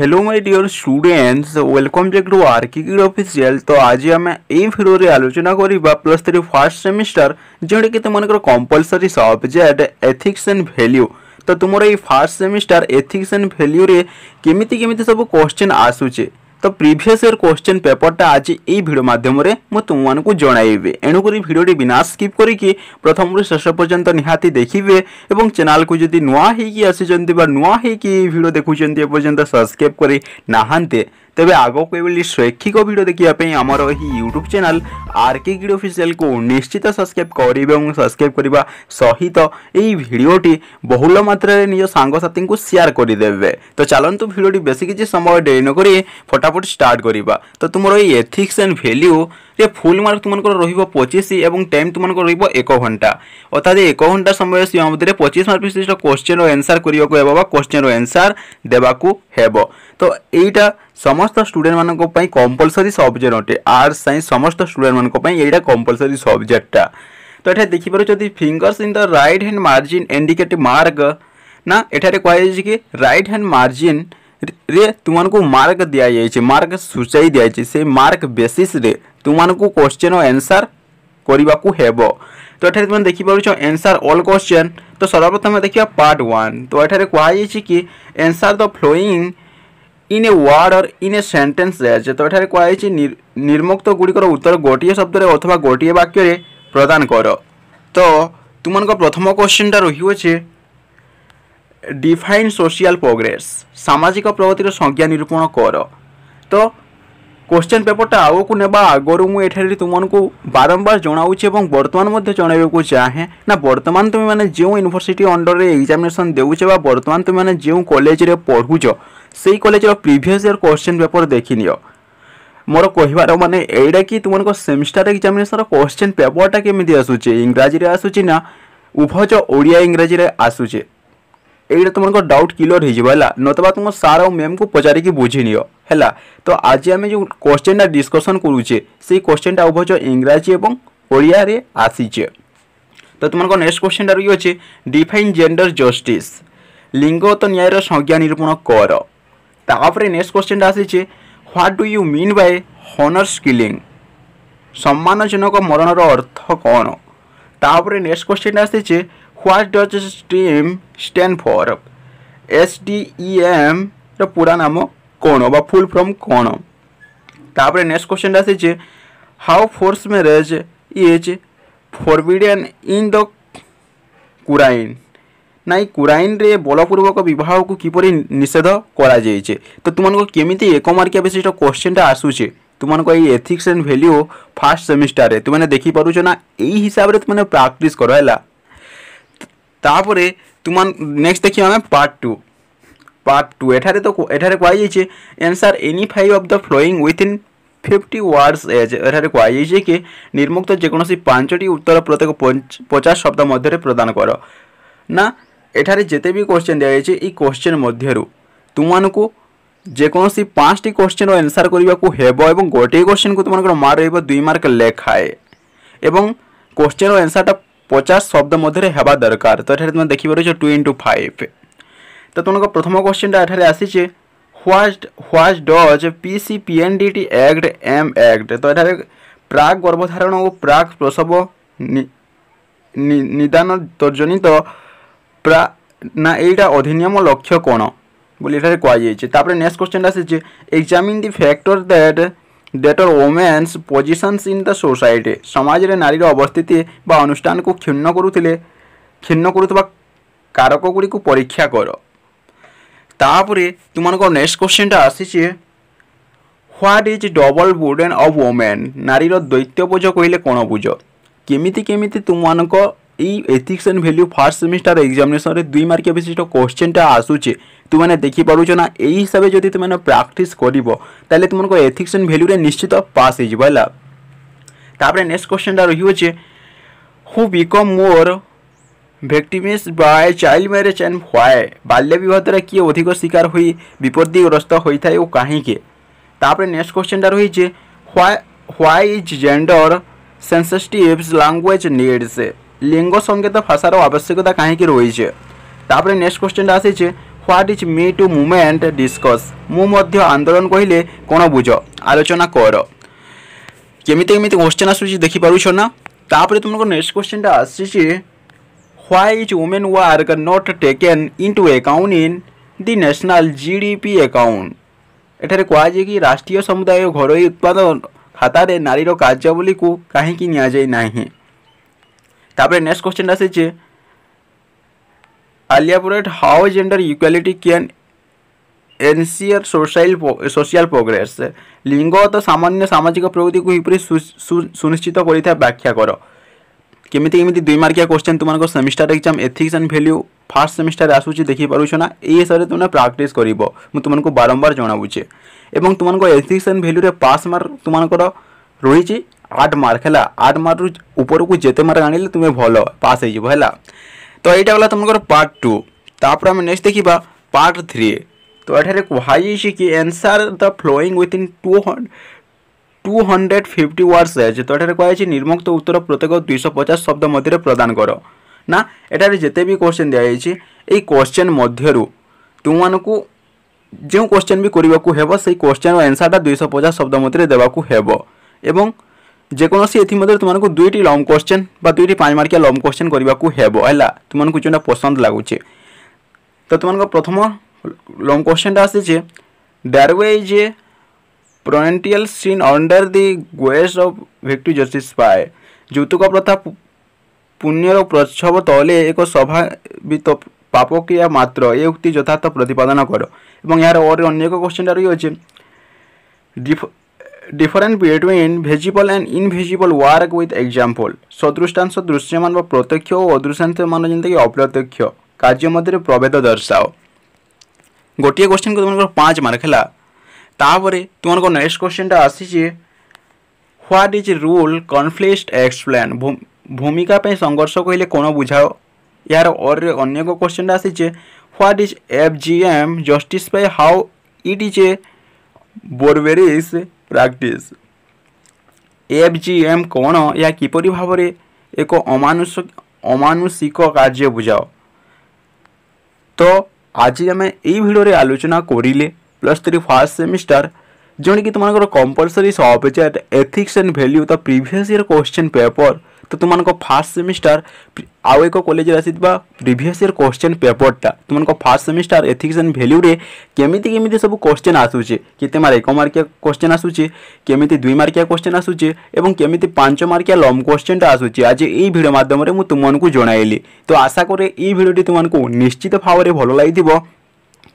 hello my dear students welcome back to R K group official तो आज आम ए floor आलोचना करवा प्लस थ्री फास्ट सेमिस्टर जोटा कि तुमको compulsory subject ethics and value तो तुम ये first semester ethics and value रे केमी केमी सब क्वेश्चन आसूचे ତ ପ୍ରିଭିୟସ୍ ଇୟର୍ କ୍ୱେଶ୍ଚିନ୍ ପେପରଟା ଆଜି ଏଇ ଭିଡ଼ିଓ ମାଧ୍ୟମରେ ମୁଁ ତୁମମାନଙ୍କୁ ଜଣାଇବି ଏଣୁକରି ଭିଡ଼ିଓଟି ବିନା ସ୍କିପ୍ କରିକି ପ୍ରଥମରୁ ଶେଷ ପର୍ଯ୍ୟନ୍ତ ନିହାତି ଦେଖିବେ ଏବଂ ଚ୍ୟାନେଲ୍କୁ ଯଦି ନୂଆ ହେଇକି ଆସିଛନ୍ତି ବା ନୂଆ ହେଇକି ଏଇ ଭିଡ଼ିଓ ଦେଖୁଛନ୍ତି ଏପର୍ଯ୍ୟନ୍ତ ସବସ୍କ୍ରାଇବ୍ କରି ନାହାନ୍ତି ତେବେ ଆଗକୁ ଏଭଳି ଶୈକ୍ଷିକ ଭିଡ଼ିଓ ଦେଖିବା ପାଇଁ ଆମର ଏହି ୟୁଟ୍ୟୁବ୍ ଚ୍ୟାନେଲ୍ ଆର୍କେ ଗିଡ଼ ଅଫିସିଆଲକୁ ନିଶ୍ଚିତ ସବସ୍କ୍ରାଇବ୍ କରିବେ ଏବଂ ସବସ୍କ୍ରାଇବ୍ କରିବା ସହିତ ଏହି ଭିଡ଼ିଓଟି ବହୁଳ ମାତ୍ରାରେ ନିଜ ସାଙ୍ଗସାଥିଙ୍କୁ ସେୟାର କରିଦେବେ ତ ଚାଲନ୍ତୁ ଭିଡ଼ିଓଟି ବେଶୀ କିଛି ସମୟ ଡେରି ନକରି ଫଟାଫଟ ଷ୍ଟାର୍ଟ କରିବା ତ ତୁମର ଏଇ ଏଥିକ୍ସ ଆଣ୍ଡ ଭ୍ୟାଲ୍ୟୁରେ ଫୁଲ୍ ମାର୍କ ତୁମମାନଙ୍କର ରହିବ ପଚିଶ ଏବଂ ଟାଇମ୍ ତୁମମାନଙ୍କର ରହିବ ଏକ ଘଣ୍ଟା ଅର୍ଥାତ୍ ଏକ ଘଣ୍ଟା ସମୟ ସୀମା ମଧ୍ୟରେ ପଚିଶ ମାର୍କ ବିଶିଷ୍ଟ କୋଶ୍ଚିନ୍ର ଏନ୍ସାର୍ କରିବାକୁ ହେବ ବା କୋଶ୍ଚିନ୍ର ଏନ୍ସାର୍ ଦେବାକୁ ହେବ ତ ଏଇଟା ସମସ୍ତ ଷ୍ଟୁଡେଣ୍ଟମାନଙ୍କ ପାଇଁ କମ୍ପଲସରି ସବଜେକ୍ଟ ଅଟେ ଆର୍ଟ୍ସ ସାଇନ୍ସ ସମସ୍ତ ଷ୍ଟୁଡେଣ୍ଟମାନଙ୍କ ପାଇଁ ଏଇଟା କମ୍ପଲସରି ସବଜେକ୍ଟଟା ତ ଏଠାରେ ଦେଖିପାରୁଛନ୍ତି fingers in the right hand margin indicate mark ନା ଏଠାରେ କୁହାଯାଇଛି କି ରାଇଟ୍ ହ୍ୟାଣ୍ଡ ମାର୍ଜିନ୍ ରେ ତୁମମାନଙ୍କୁ ମାର୍କ ଦିଆଯାଇଛି ମାର୍କ ସୂଚାଇ ଦିଆଯାଇଛି ସେଇ ମାର୍କ ବେସିସ୍ରେ ତୁମମାନଙ୍କୁ କୋଶ୍ଚିନ୍ ଓ ଆନ୍ସର୍ করা হব তো এখানে তুমি দেখিপারছ এনসার অল কোশ্চেন তো সর্বপ্রথমে দেখিবা পার্ট ওয়ান তো এখানে কুহযাই কি answer the following in a word or in a sentence দিয়েছে তো এখানে কুহযাই নির্মুক্ত গুড়ির উত্তর গোটিয়ে শব্দরে অথবা গোটিয়ে বাক্যরে প্রদান কর তো তোমার প্রথম কোশ্চেনটা রহিছে ডিফাইন সোশিয়াল প্রোগ্রেস সামাজিক প্রগতির সংজ্ঞা নিরূপণ কর তো କୋଶ୍ଚେନ୍ ପେପରଟା ଆଗକୁ ନେବା ଆଗରୁ ମୁଁ ଏଠାରେ ତୁମମାନଙ୍କୁ ବାରମ୍ବାର ଜଣାଉଛି ଏବଂ ବର୍ତ୍ତମାନ ମଧ୍ୟ ଜଣାଇବାକୁ ଚାହେଁ ନା ବର୍ତ୍ତମାନ ତୁମେମାନେ ଯେଉଁ ୟୁନିଭର୍ସିଟି ଅଣ୍ଡରରେ ଏକ୍ଜାମିନେସନ୍ ଦେଉଛ ବା ବର୍ତ୍ତମାନ ତୁମେମାନେ ଯେଉଁ କଲେଜରେ ପଢ଼ୁଛ ସେଇ କଲେଜର ପ୍ରିଭିୟସ୍ ଇୟର୍ କୋଶ୍ଚେନ୍ ପେପର ଦେଖିନିଅ ମୋର କହିବାର ମାନେ ଏଇଟା କି ତୁମମାନଙ୍କ ସେମିଷ୍ଟାର ଏକ୍ଜାମିନେସନ୍ର କୋଶ୍ଚେନ୍ ପେପରଟା କେମିତି ଆସୁଛି ଇଂରାଜୀରେ ଆସୁଛି ନା ଉଭୟ ଓଡ଼ିଆ ଇଂରାଜୀରେ ଆସୁଛି ଏଇଟା ତୁମର ଡାଉଟ୍ କ୍ଲିୟର୍ ହେଇଯିବ ହେଲା ନତବା ତୁମ ସାର୍ ଆଉ ମ୍ୟାମ୍କୁ ପଚାରିକି ବୁଝି ନିଅ ହେଲା ତ ଆଜି ଆମେ ଯେଉଁ କୋଶ୍ଚେନ୍ଟା ଡିସ୍କସନ୍ କରୁଛେ ସେଇ କୋଶ୍ଚେନ୍ଟା ଉଭୟ ଇଂରାଜୀ ଏବଂ ଓଡ଼ିଆରେ ଆସିଛେ ତ ତୁମର ନେକ୍ସଟ କୋଶ୍ଚେନ୍ଟା ରହିଅଛି ଡିଫାଇନ୍ ଜେଣ୍ଡର ଜଷ୍ଟିସ୍ লিঙ্গগত ন্যায়ের সংজ্ঞা নিরূপণ কর তাপরে নেক্সট কোশ্চেনটা আসিছে what do you mean by honours killing সম্মানজনক মরণর অর্থ কণ তাপরে নেক্সট কোশ্চেনটা আসিছে what does STEM stand for S T E এমର ପୁରା ନାମ କ'ଣ ବା ଫୁଲ୍ ଫର୍ମ କ'ଣ ତାପରେ ନେକ୍ସଟ କ୍ୱେଶ୍ଚନଟା ଆସିଛି how force marriage is forbidden in the Quran ନାଇଁ କୁରାଇନ୍ରେ ବଳପୂର୍ବକ ବିବାହକୁ କିପରି ନିଷେଧ କରାଯାଇଛି ତ ତୁମମାନଙ୍କୁ କେମିତି ଏକମାର୍କିଆ ବେସିସ୍ର କ୍ୱେଶ୍ଚନଟା ଆସୁଛି ତୁମମାନଙ୍କ ଏଇ ଏଥିକ୍ସ ଆଣ୍ଡ ଭ୍ୟାଲ୍ୟୁ ଫାର୍ଷ୍ଟ ସେମିଷ୍ଟାରରେ ତୁମେ ଦେଖିପାରୁଛ ନା ଏଇ ହିସାବରେ ତୁମେ ପ୍ରାକ୍ଟିସ୍ କର ହେଲା ତାପରେ ତୁମାନ ନେକ୍ସଟ ଦେଖିବା ଆମେ ପାର୍ଟ ଟୁ ପାର୍ଟ ଟୁ ଏଠାରେ ତ ଏଠାରେ କୁହାଯାଇଛି answer any five of the following within fifty words each ଏଠାରେ କୁହାଯାଇଛି କି ନିର୍ମୁକ୍ତ ଯେକୌଣସି ପାଞ୍ଚଟି ଉତ୍ତର ପ୍ରତ୍ୟେକ ପଚାଶ ଶବ୍ଦ ମଧ୍ୟରେ ପ୍ରଦାନ କର ନା ଏଠାରେ ଯେତେ ବି କୋଶ୍ଚେନ୍ ଦିଆଯାଇଛି ଏଇ କୋଶ୍ଚେନ୍ ମଧ୍ୟରୁ ତୁମମାନଙ୍କୁ ଯେକୌଣସି ପାଞ୍ଚଟି କୋଶ୍ଚେନ୍ର ଆନ୍ସର୍ କରିବାକୁ ହେବ ଏବଂ ଗୋଟିଏ କୋଶ୍ଚେନ୍କୁ ତୁମମାନଙ୍କର ମାର୍କ ରହିବ ଦୁଇ ମାର୍କ ଲେଖାଏ ଏବଂ କୋଶ୍ଚେନ୍ର ଆନ୍ସର୍ଟା ପଚାଶ ଶବ୍ଦ ମଧ୍ୟରେ ହେବା ଦରକାର ତ ଏଠାରେ ତୁମେ ଦେଖିପାରୁଛ ଟୁ ଇଣ୍ଟୁ ଫାଇଭ୍ ତ ତୁମଙ୍କ ପ୍ରଥମ କ୍ୱେଶ୍ଚିନ୍ଟା ଏଠାରେ ଆସିଛି what what does P C P N D T act M act ତ ଏଠାରେ ପ୍ରାକ୍ ଗର୍ଭଧାରଣ ଓ ପ୍ରାକ୍ ପ୍ରସବ ନିଦାନ ତର୍ଜନିତ ପ୍ରା ନା ଏଇଟା ଅଧିନିୟମ ଲକ୍ଷ୍ୟ କ'ଣ ବୋଲି ଏଠାରେ କୁହାଯାଇଛି ତାପରେ ନେକ୍ସଟ କ୍ୱେଶ୍ଚନଟା ଆସିଛି examine the factor that deter women's positions in the society ସମାଜରେ ନାରୀର ଅବସ୍ଥିତି ବା ଅନୁଷ୍ଠାନକୁ କ୍ଷୁର୍ଣ୍ଣ କରୁଥିଲେ କ୍ଷୁର୍ଣ୍ଣ କରୁଥିବା କାରକଗୁଡ଼ିକୁ ପରୀକ୍ଷା କର ତାପରେ ତୁମମାନଙ୍କ ନେକ୍ସଟ କ୍ୱେଶ୍ଚିନ୍ଟା ଆସିଛି what is double burden of women ନାରୀର ଦୈତ୍ୟ ବୋଝ କହିଲେ କ'ଣ ବୁଝ କେମିତି କେମିତି ତୁମମାନଙ୍କ এই ethics and value first semester ଏକ୍ଜାମିନେସନରେ ଦୁଇ ମାର୍କିଆ ବିଶିଷ୍ଟ କୋଶ୍ଚିନ୍ଟା ଆସୁଛି ତୁମେ ଦେଖିପାରୁଛ ନା ଏଇ ହିସାବରେ ଯଦି ତୁମେ ପ୍ରାକ୍ଟିସ୍ କରିବ ତାହେଲେ ତୁମମାନଙ୍କ ଏଥିକ୍ସ ଆଣ୍ଡ ଭ୍ୟାଲ୍ୟୁରେ ନିଶ୍ଚିତ ପାସ୍ ହେଇଯିବ ହେଲା ତାପରେ ନେକ୍ସଟ କୋଶ୍ଚିନ୍ଟା ରହିଅଛି ହୁ ବିକମ୍ ମୋର victims by child marriage and why বাল্যবিবাহ দ্বারা কি অধিক শিকার হয়ে বিপত্তিগ্রস্ত হয়ে থাকে ও কাহিঁকে তাপরে নেক্সট কোশ্চেনটা রয়েছে why why is gender sensitive language needs লিঙ্গ সংকেত ভাষার আবশ্যকতা কাহিঁকি রয়েছে তাপরে নেক্সট কোশ্চেনটা আসিছে what is me too movement discuss মু মধ্য আন্দোলন কহিলে কোণ বুঝ আলোচনা কর কেমিতি কেমিতি কোশ্চেন আসুচি দেখিপারুছ না তাপরে তোমার নেক্সট কোশ্চেনটা আসছে why is women work not taken into account in the national GDP account এখানে কুযায় কি রাষ্ট্রীয় সমুদায় ঘরোই উৎপাদন খাতার নারীর কার্যাবলী কু কী নিয়ে যায় না তারপরে নেক্সট কোশ্চেনটা আসছে elaborate how gender equality can ensure social social progress लिंग तो सामान्य सामाजिक प्रगति को किपर सुनिश्चित कर व्याख्या कर केमी केमी दुई मार्किया क्वेश्चन तुम semester exam ethics and value first semester आसूची देखिपारुच ना ये हिसाब से तुमने प्राक्ट कर तुमको बारंबार जनावुचे और तुमको ethics and value pass mark तुमको रही ଆଠ ମାର୍କ ହେଲା ଆଠ ମାର୍କରୁ ଉପରକୁ ଯେତେ ମାର୍କ ଆଣିଲେ ତୁମେ ଭଲ ପାସ୍ ହେଇଯିବ ହେଲା ତ ଏଇଟା ଗଲା ତୁମଙ୍କର ପାର୍ଟ ଟୁ ତାପରେ ଆମେ ନେକ୍ସଟ ଦେଖିବା ପାର୍ଟ ଥ୍ରୀ ତ ଏଠାରେ କୁହାଯାଇଛି କି answer the following within two two hundred fifty words রয়েছে তো এটার কুয়াছে নির্মুক্ত উত্তর প্রত্যেক দুইশো পচাশ শব্দ মধ্যে প্রদান কর না এটার যেতে বি কোশ্চেন দিয়েছে এই কোশ্চেন মধ্যে তুমানকু যে কোশ্চেন বি করা হব সেই কোশ্চেন আনসারটা দুইশো পচাশ শব্দ মধ্যে দেওয়া হব এবং যেকୌଣସି ଏଥିମଧ୍ୟରୁ ତୁମମାନଙ୍କୁ ଦୁଇଟି ଲମ୍ କ୍ୱେଶ୍ଚନ୍ ବା ଦୁଇଟି ପାଞ୍ଚ ମାର୍କିଆ ଲମ୍ କ୍ୱେଶ୍ଚନ୍ କରିବାକୁ ହେବ ହେଲା ତୁମମାନଙ୍କୁ ଯେଉଁଟା ପସନ୍ଦ ଲାଗୁଛି ତ ତୁମମାନଙ୍କ ପ୍ରଥମ ଲମ୍ କ୍ୱେଶ୍ଚନ୍ଟା ଆସିଛି dowry is a potential sin under the guise of victim justice ପାଏ ଯୌତୁକ ପ୍ରଥା ପୁଣ୍ୟର ପ୍ରଚ୍ଛବ ତଳେ ଏକ ସ୍ୱଭାବିତ ପାପକ୍ରିୟା ମାତ୍ର ଏ ଉକ୍ତି ଯଥାର୍ଥ ପ୍ରତିପାଦନ କର ଏବଂ ଏହାର ଓରେ ଅନ୍ୟ ଏକ କ୍ୱେଶ୍ଚନ୍ଟା ରହିଅଛି different between visible and invisible work with example সদৃষ্টাংশ দৃশ্যমান বা প্রত্যক্ষ ও অদৃশ্যাংশ অদৃশ্যাংশমান যেমনকি অপ্রত্যক্ষ কার্য মধ্যে প্রভেদ দর্শাও গোটিয়ে কোশ্চেন তোমার পাঁচ মার্ক হল তাপরে তোমার নেক্সট কোশ্চেনটা আসছে what is role conflict explain ভূমিকা পাই সংঘর্ষ কহিলে কোন বুঝাও ইয়ার অর্রে অন্য এক কোশ্চেনটা আসছে what is F G M justice পাই how it is a barbarous practice F G M କ'ଣ ଏହା କିପରି ଭାବରେ ଏକ ଅମାନୁଷ ଅମାନୁଷିକ କାର୍ଯ୍ୟ ବୁଝାଅ ତ ଆଜି ଆମେ ଏଇ ଭିଡ଼ିଓରେ ଆଲୋଚନା କରିଲେ ପ୍ଲସ୍ ଥ୍ରୀ ଫାର୍ଷ୍ଟ ସେମିଷ୍ଟାର ଯେଉଁଟାକି ତୁମମାନଙ୍କର compulsory subject ethics and value the previous year question paper তো তোমাকে ফার্স্ট সেমিস্টার ଆଉ ଏକ କଲେଜରେ ଆସିଥିବା ପ୍ରିଭିୟସ୍ ଇୟର୍ କ୍ୱେଶ୍ଚନ୍ ପେପର୍ଟା ତୁମମାନଙ୍କ ଫାର୍ଷ୍ଟ ସେମିଷ୍ଟାର ଏଥିକ୍ସ ଆଣ୍ଡ ଭ୍ୟାଲ୍ୟୁରେ କେମିତି କେମିତି ସବୁ କ୍ୱେଶ୍ଚନ୍ ଆସୁଛି କେତେ ମାର୍କ ଏକ ମାର୍କିଆ କ୍ୱେଶ୍ଚନ୍ ଆସୁଛି କେମିତି ଦୁଇ ମାର୍କିଆ କ୍ୱେଶ୍ଚନ୍ ଆସୁଛି ଏବଂ କେମିତି ପାଞ୍ଚ ମାର୍କିଆ ଲମ୍ କ୍ୱେଶ୍ଚନ୍ଟା ଆସୁଛି ଆଜି ଏହି ଭିଡ଼ିଓ ମାଧ୍ୟମରେ ମୁଁ ତୁମମାନଙ୍କୁ ଜଣାଇଲି ତ ଆଶା କରେ ଏହି ଭିଡ଼ିଓଟି ତୁମମାନଙ୍କୁ ନିଶ୍ଚିତ ଭାବରେ ଭଲ ଲାଗିଥିବ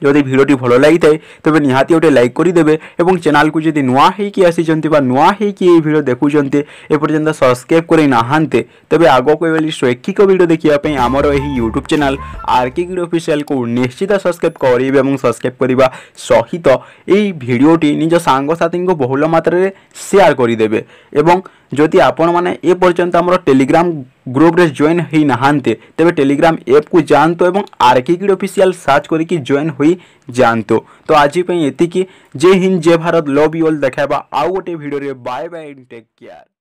যদি ভিডিওটি ভাল লাগিଥାଏ ତେବେ ନିହାତି ଗୋଟେ ଲାଇକ୍ କରିଦେବେ ଏବଂ ଚ୍ୟାନେଲ୍କୁ ଯଦି ନୂଆ ହୋଇକି ଆସିଛନ୍ତି ବା ନୂଆ ହୋଇକି ଏହି ଭିଡ଼ିଓ ଦେଖୁଛନ୍ତି ଏପର୍ଯ୍ୟନ୍ତ ସବସ୍କ୍ରାଇବ୍ କରି ନାହାନ୍ତି ତେବେ ଆଗକୁ ଏଭଳି ଶୈକ୍ଷିକ ଭିଡ଼ିଓ ଦେଖିବା ପାଇଁ ଆମର ଏହି ୟୁଟ୍ୟୁବ୍ ଚ୍ୟାନେଲ୍ ଆର୍କେ ଗିଡ଼ ଅଫିସିଆଲ୍କୁ ନିଶ୍ଚିତ ସବସ୍କ୍ରାଇବ୍ କରିବେ ଏବଂ ସବସ୍କ୍ରାଇବ୍ କରିବା ସହିତ ଏହି ଭିଡ଼ିଓଟି ନିଜ ସାଙ୍ଗସାଥୀଙ୍କୁ ବହୁଳ ମାତ୍ରାରେ ସେୟାର କରିଦେବେ ଏବଂ ଯଦି ଆପଣମାନେ ଏପର୍ଯ୍ୟନ୍ତ ଆମର ଟେଲିଗ୍ରାମ ଗ୍ରୁପ୍ରେ ଜଏନ୍ ହୋଇନାହାନ୍ତି ତେବେ ଟେଲିଗ୍ରାମ ଆପ୍କୁ ଯାଆନ୍ତୁ ଏବଂ ଆର୍ କେ କିଡ଼ ଅଫିସିଆଲ୍ ସର୍ଚ୍ଚ କରିକି ଜଏନ୍ ହୋଇଯାଆନ୍ତୁ ତ ଆଜି ପାଇଁ ଏତିକି ଜୟ ହିନ୍ଦ ଜୟ ଭାରତ ଲଭ୍ ୟୁ ଅଲ୍ ଦେଖାଇବା ଆଉ ଗୋଟେ ଭିଡ଼ିଓରେ ବାଏ ବାଏ ଟେକ୍ କେୟାର